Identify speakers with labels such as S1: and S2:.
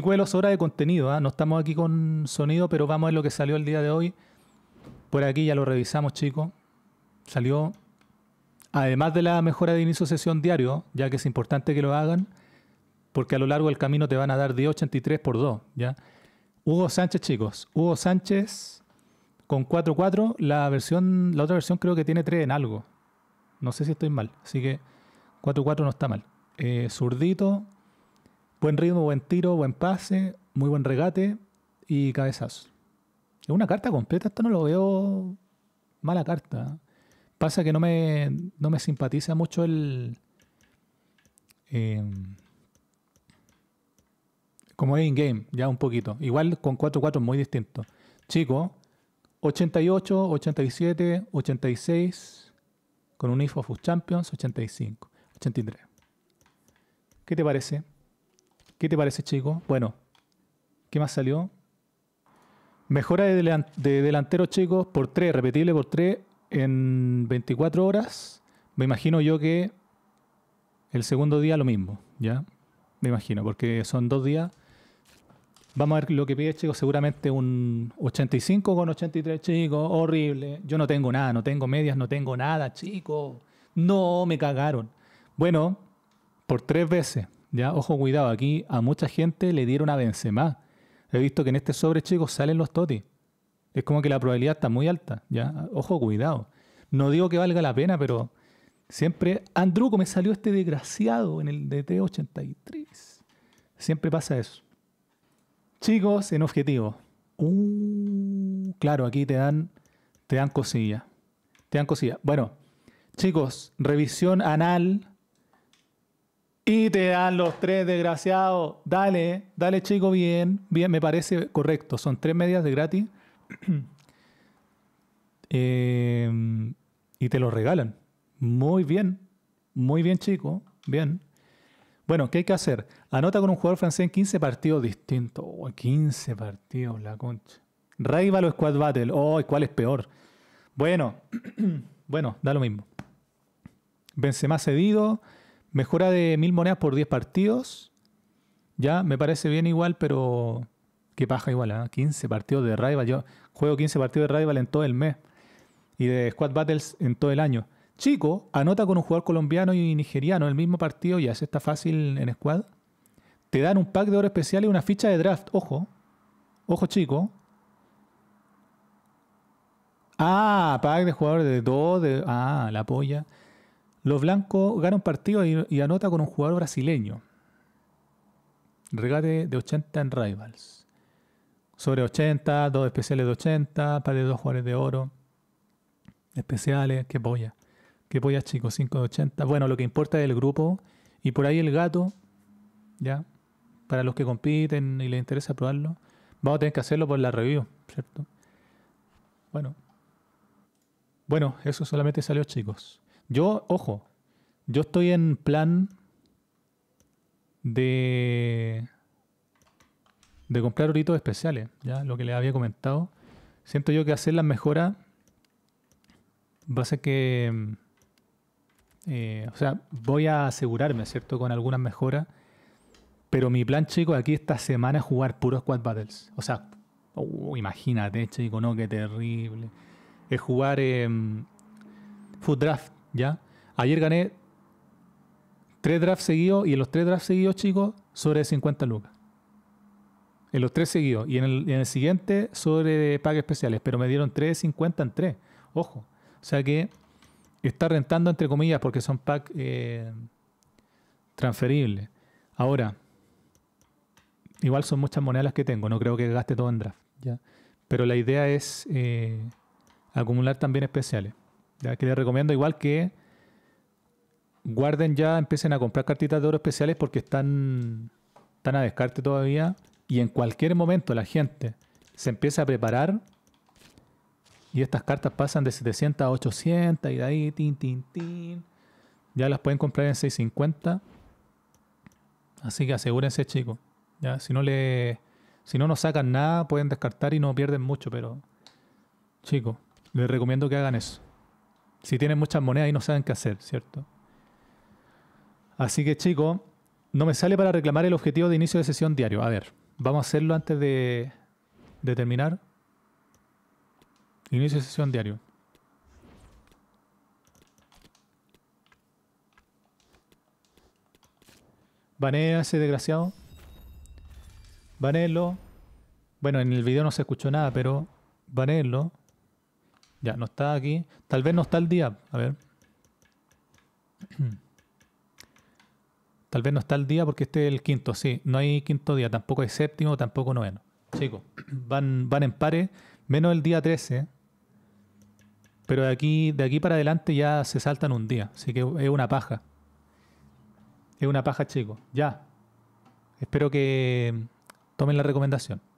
S1: cuelos pues, hora de contenido. ¿ah? No estamos aquí con sonido, pero vamos a ver lo que salió el día de hoy. Por aquí ya lo revisamos, chicos. Salió, además de la mejora de inicio sesión diario, ya que es importante que lo hagan, porque a lo largo del camino te van a dar 10.83 por 2. ¿ya? Hugo Sánchez, chicos. Hugo Sánchez con 4.4. La, versión, la otra versión creo que tiene 3 en algo. No sé si estoy mal. Así que 4.4 no está mal. Eh, zurdito, Buen ritmo, buen tiro, buen pase, muy buen regate y cabezazo. Es una carta completa, esto no lo veo mala carta. Pasa que no me, no me simpatiza mucho el... Em, como es in-game, ya un poquito. Igual con 4-4 muy distinto. Chico, 88, 87, 86, con un IFO Champions, 85, 83. ¿Qué te parece? ¿Qué te parece, chico? Bueno, ¿qué más salió? Mejora de, delanteros, chicos, por 3, repetible por 3 en 24 horas. Me imagino yo que el segundo día lo mismo, ¿ya? Me imagino, porque son dos días. Vamos a ver lo que pide, chicos. Seguramente un 85 con 83, chicos. Horrible. Yo no tengo nada, no tengo medias, no tengo nada, chicos. No, me cagaron. Bueno, por tres veces ojo, cuidado, aquí a mucha gente le dieron a Benzema. He visto que en este sobre, chicos, salen los totis. Es como que la probabilidad está muy alta, ya. Ojo, cuidado. No digo que valga la pena, pero siempre. Andruco me salió este desgraciado en el DT83. Siempre pasa eso. Chicos, en objetivo. Uh, claro, aquí te dan, te dan cosilla. Te dan cosilla. Bueno, chicos, revisión anal y te dan los tres, desgraciados. Dale, dale, chico, bien. Bien, me parece correcto. Son tres medias de gratis. Eh, y te lo regalan. Muy bien. Muy bien, chico. Bien. Bueno, ¿qué hay que hacer? Anota con un jugador francés en 15 partidos distintos. 15 partidos, la concha. Rival o Squad Battle. Oh, ¿cuál es peor? Bueno, bueno, da lo mismo. Vence más cedido. Mejora de mil monedas por 10 partidos. Ya, me parece bien igual, pero qué paja igual, ¿eh? ¿ah? 15 partidos de rival. Yo juego 15 partidos de rival en todo el mes. Y de squad battles en todo el año. Chico, anota con un jugador colombiano y nigeriano el mismo partido y hace está fácil en squad. Te dan un pack de oro especial y una ficha de draft. Ojo. Ojo, chico. Ah, pack de jugadores de dos, Ah, la polla. Los blancos ganan partido y, anota con un jugador brasileño. Regate de 80 en Rivals. Sobre 80, dos especiales de 80, par de dos jugadores de oro. Especiales, qué polla. Qué polla, chicos, 5 de 80. Bueno, lo que importa es el grupo. Y por ahí el gato, ya, para los que compiten y les interesa probarlo, vamos a tener que hacerlo por la review, ¿cierto? Bueno. Bueno, eso solamente salió, chicos. Yo, ojo, yo estoy en plan de de comprar oritos especiales, ya lo que les había comentado. Siento yo que hacer las mejoras va a ser que, eh, o sea, voy a asegurarme, ¿cierto? Con algunas mejoras. Pero mi plan, chico, aquí esta semana es jugar puros Squad Battles. O sea, oh, imagínate, chico, no, qué terrible. Es jugar em, Food Draft Ayer gané tres drafts seguidos y en los tres drafts seguidos, chicos, sobre 50 lucas. En los tres seguidos. Y en el, siguiente sobre packs especiales. Pero me dieron 3.50 en tres. Ojo. O sea que está rentando entre comillas porque son packs eh, transferibles. Ahora, igual son muchas monedas las que tengo. No creo que gaste todo en draft. Pero la idea es eh, acumular también especiales ya que les recomiendo igual que guarden ya, empiecen a comprar cartitas de oro especiales porque están, a descarte todavía y en cualquier momento la gente se empieza a preparar y estas cartas pasan de 700 a 800 y de ahí, tin, tin, tin. Ya las pueden comprar en 650. Así que asegúrense, chicos. si no le, si no nos sacan nada, pueden descartar y no pierden mucho, pero chicos, les recomiendo que hagan eso. Si tienen muchas monedas y no saben qué hacer, ¿cierto? Así que chicos, no me sale para reclamar el objetivo de inicio de sesión diario. A ver, vamos a hacerlo antes de, terminar. Inicio de sesión diario. Banea ese desgraciado. Banelo. Bueno, en el video no se escuchó nada, pero banelo. Ya, no está aquí. Tal vez no está el día. A ver. Tal vez no está el día porque este es el quinto, sí. No hay quinto día, tampoco hay séptimo, tampoco noveno. Chicos, van, van en pares, menos el día 13. Pero de aquí, de aquí para adelante ya se saltan un día. Así que es una paja. Es una paja, chicos. Ya. Espero que tomen la recomendación.